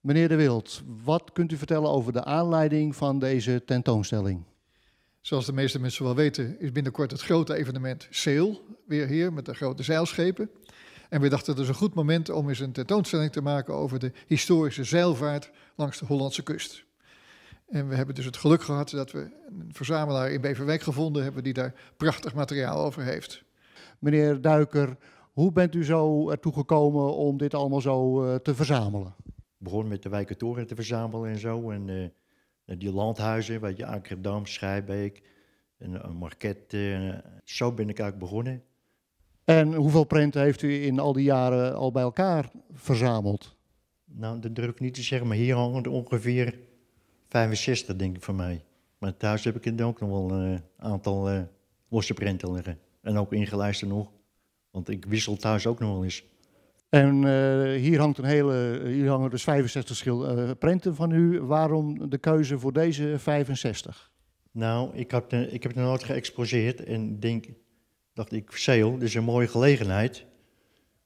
Meneer De Wild, wat kunt u vertellen over de aanleiding van deze tentoonstelling? Zoals de meeste mensen wel weten, is binnenkort het grote evenement Sail weer hier met de grote zeilschepen. En we dachten het is een goed moment om eens een tentoonstelling te maken over de historische zeilvaart langs de Hollandse kust. En we hebben dus het geluk gehad dat we een verzamelaar in Beverwijk gevonden hebben die daar prachtig materiaal over heeft. Meneer Duiker, hoe bent u zo ertoe gekomen om dit allemaal zo eh, te verzamelen? begon met de Wijkentoren te verzamelen en zo. En, eh, nou, die landhuizen, wat je, Ankerdam, Schrijbeek, en, een Market. Eh, zo ben ik eigenlijk begonnen. En hoeveel prenten heeft u in al die jaren al bij elkaar verzameld? Nou, dat druk niet te zeggen, maar hier hangen ongeveer 65, denk ik, van mij. Maar thuis heb ik er ook nog wel een eh, aantal losse prenten liggen. En ook ingelijsten nog. Want ik wissel thuis ook nog wel eens. En eh, hier, hangt een hele, eh, hier hangen dus 65 schil, uh, prenten van u. Waarom de keuze voor deze 65? Nou, ik, ik heb het nooit geëxposeerd en denk, dacht ik, sale, dit is een mooie gelegenheid.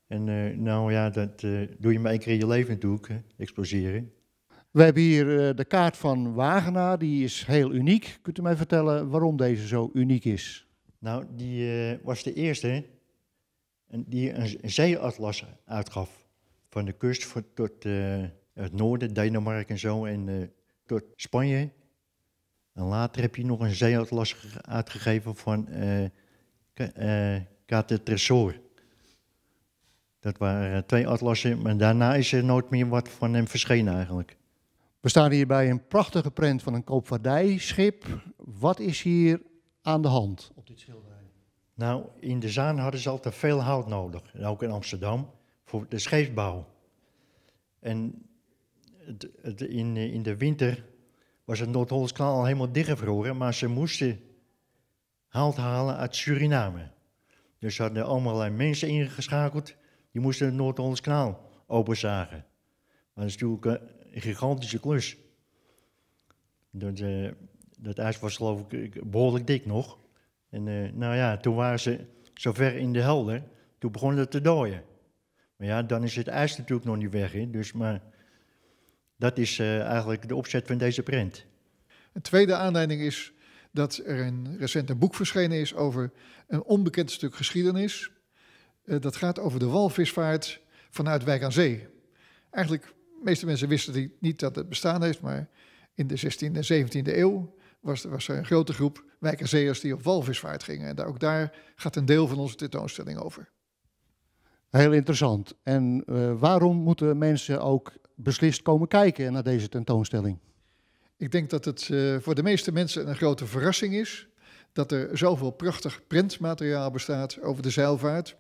En nou ja, dat doe je maar één keer in je leven natuurlijk, exposeren. We hebben hier de kaart van Wagenaar, die is heel uniek. Kunt u mij vertellen waarom deze zo uniek is? Nou, die was de eerste die een zeeatlas uitgaf. Van de kust tot eh, het noorden, Denemarken en zo, en eh, tot Spanje. En later heb je nog een zeeatlas uitgegeven van uh, eh, Tresor. Dat waren twee atlassen, maar daarna is er nooit meer wat van hem verschenen eigenlijk. We staan hier bij een prachtige prent van een koopvaardijschip. Wat is hier aan de hand op dit schilderij? Nou, in de Zaan hadden ze altijd veel hout nodig. ook in Amsterdam, voor de scheepsbouw. En in, in de winter was het Noord-Hollands kanaal al helemaal dichtgevroren, maar ze moesten hout halen uit Suriname. Dus ze hadden allemaal mensen ingeschakeld, die moesten het Noord-Hollands kanaal openzagen. Maar dat is natuurlijk een gigantische klus. Dat, uh, dat ijs was geloof ik eh, behoorlijk dik nog. En eh, nou ja, toen waren ze zover in de helder, toen begonnen het te dooien. Maar ja, dan is het ijs natuurlijk nog niet weg. Hè? Dus, maar dat is eh, eigenlijk de opzet van deze print. Een tweede aanleiding is dat er een recent een boek verschenen is over een onbekend stuk geschiedenis. Eh, dat gaat over de walvisvaart vanuit Wijk aan Zee. Eigenlijk, de meeste mensen wisten niet dat het bestaan heeft, maar in de 16e en 17e eeuw was, was er een grote groep wijkenzeeërs die op walvisvaart gingen. En daar, ook daar gaat een deel van onze tentoonstelling over. Heel interessant. En eh, waarom moeten mensen ook beslist komen kijken naar deze tentoonstelling? Ik denk dat het eh, voor de meeste mensen een grote verrassing is dat er zoveel prachtig printmateriaal bestaat over de zeilvaart.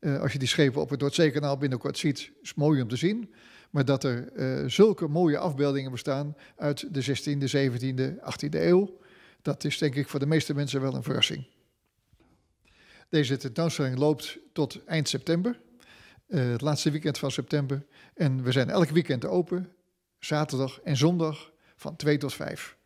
Eh, als je die schepen op het Noordzeekanaal binnenkort ziet, is mooi om te zien. Maar dat er eh, zulke mooie afbeeldingen bestaan uit de 16e, 17e, 18e eeuw, dat is denk ik voor de meeste mensen wel een verrassing. Deze tentoonstelling loopt tot eind september, eh, het laatste weekend van september. En we zijn elk weekend open, zaterdag en zondag van 2 tot 5.